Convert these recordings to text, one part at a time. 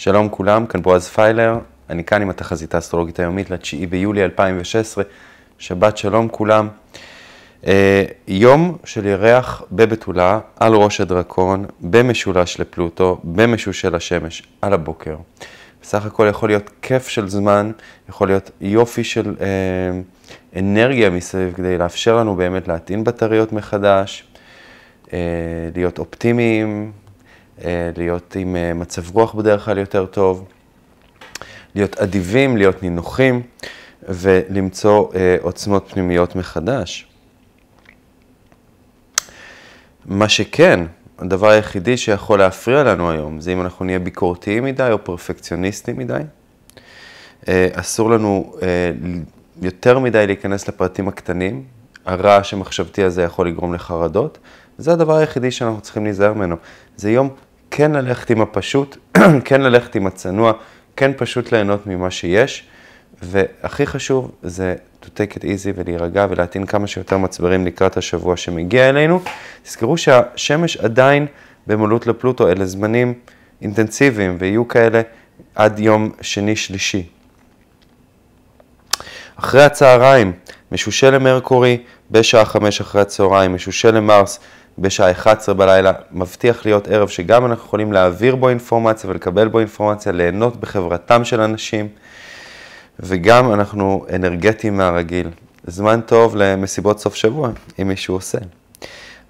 שלום כולם, כאן בועז פיילר, אני כאן עם התחזית האסטרולוגית היומית ל-9 ביולי 2016, שבת שלום כולם. אה, יום של ירח בבתולה, על ראש הדרקון, במשולש לפלוטו, במשושל השמש, על הבוקר. בסך הכל יכול להיות כיף של זמן, יכול להיות יופי של אה, אנרגיה מסביב כדי לאפשר לנו באמת להטעין בטריות מחדש, אה, להיות אופטימיים, אה, להיות עם אה, מצב רוח בדרך כלל יותר טוב, להיות אדיבים, להיות נינוחים ולמצוא אה, עוצמות פנימיות מחדש. מה שכן, הדבר היחידי שיכול להפריע לנו היום זה אם אנחנו נהיה ביקורתיים מדי או פרפקציוניסטיים מדי. אסור לנו יותר מדי להיכנס לפרטים הקטנים, הרעש המחשבתי הזה יכול לגרום לחרדות, וזה הדבר היחידי שאנחנו צריכים להיזהר ממנו. זה יום כן ללכת עם הפשוט, כן ללכת עם הצנוע, כן פשוט ליהנות ממה שיש, והכי חשוב זה to take it easy ולהירגע ולהטעין כמה שיותר מצברים לקראת השבוע שמגיע אלינו. תזכרו שהשמש עדיין במעלות לפלוטו, אלה זמנים אינטנסיביים ויהיו כאלה עד יום שני-שלישי. אחרי הצהריים, משושה למרקורי, בשעה חמש אחרי הצהריים, משושה למרס, בשעה 11 בלילה, מבטיח להיות ערב שגם אנחנו יכולים להעביר בו אינפורמציה ולקבל בו אינפורמציה, ליהנות בחברתם של אנשים, וגם אנחנו אנרגטיים מהרגיל. זמן טוב למסיבות סוף שבוע, אם מישהו עושה.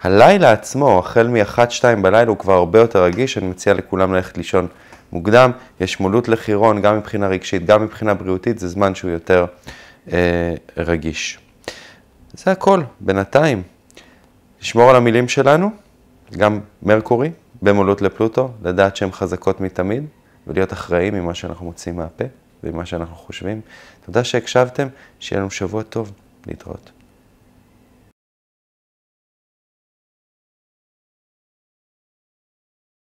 הלילה עצמו, החל מ-1-2 בלילה, הוא כבר הרבה יותר רגיש, אני מציע לכולם ללכת לישון מוקדם. יש מולות לחירון, גם מבחינה רגשית, גם מבחינה בריאותית, זה זמן שהוא יותר אה, רגיש. זה הכל, בינתיים. לשמור על המילים שלנו, גם מרקורי, במולות לפלוטו, לדעת שהן חזקות מתמיד, ולהיות אחראים ממה שאנחנו מוצאים מהפה וממה שאנחנו חושבים. תודה שהקשבתם, שיהיה לנו שבוע טוב להתראות.